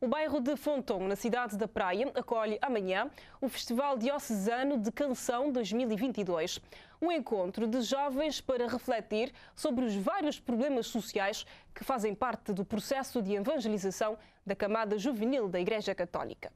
O bairro de Fonton, na cidade da Praia, acolhe amanhã o Festival Diocesano de Canção 2022. Um encontro de jovens para refletir sobre os vários problemas sociais que fazem parte do processo de evangelização da camada juvenil da Igreja Católica.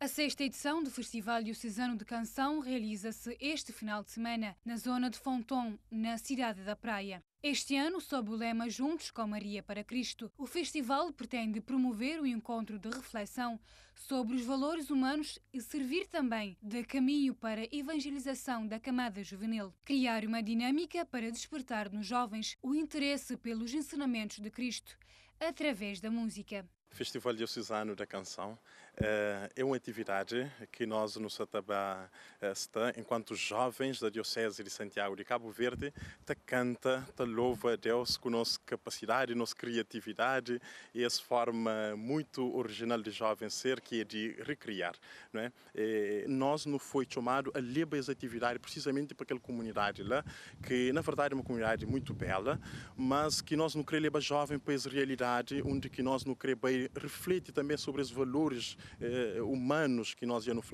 A sexta edição do Festival Diocesano de Canção realiza-se este final de semana, na zona de Fonton, na cidade da Praia. Este ano, sob o lema Juntos com Maria para Cristo, o festival pretende promover o encontro de reflexão sobre os valores humanos e servir também de caminho para a evangelização da camada juvenil. Criar uma dinâmica para despertar nos jovens o interesse pelos ensinamentos de Cristo através da música. Festival Diocesano da Canção eh, é uma atividade que nós no Satabá está, enquanto jovens da Diocese de Santiago de Cabo Verde, te canta, te louva a Deus com nossa capacidade, nossa criatividade e essa forma muito original de jovem ser que é de recriar. Não é? E eh, nós não foi chamado a levar essa atividade precisamente para aquela comunidade lá, que na verdade é uma comunidade muito bela, mas que nós não queremos levar jovem para essa realidade onde que nós não queremos reflete também sobre os valores eh, humanos que nós já no falamos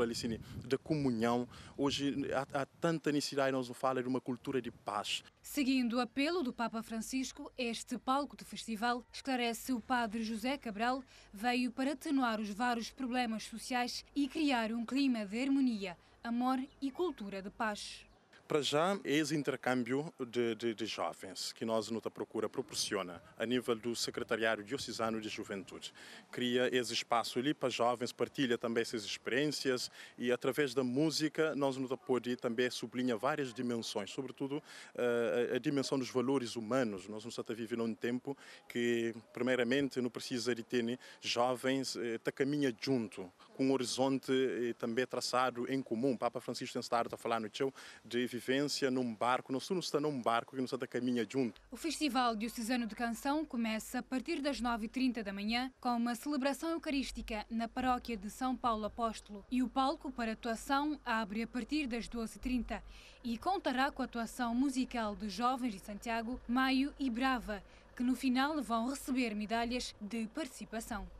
da comunhão. Hoje há, há tanta necessidade, nós não falamos de uma cultura de paz. Seguindo o apelo do Papa Francisco, este palco do festival, esclarece o padre José Cabral, veio para atenuar os vários problemas sociais e criar um clima de harmonia, amor e cultura de paz. Para já, é esse intercâmbio de, de, de jovens que nós, Nota Procura, proporciona a nível do Secretariado Diocesano de Juventude. Cria esse espaço ali para jovens, partilha também essas experiências e, através da música, nós, Nota Pode, também sublinha várias dimensões, sobretudo eh, a, a dimensão dos valores humanos. Nós Nota, estamos a viver num tempo que, primeiramente, não precisa de ter né, jovens eh, que tá caminha junto, com um horizonte eh, também traçado em comum. Papa Francisco tem estado a falar no seu de num barco. está num barco que não está caminha junto. O Festival Diocesano de Canção começa a partir das 9h30 da manhã com uma celebração eucarística na paróquia de São Paulo Apóstolo. E o palco para atuação abre a partir das 12h30 e contará com a atuação musical de jovens de Santiago, Maio e Brava, que no final vão receber medalhas de participação.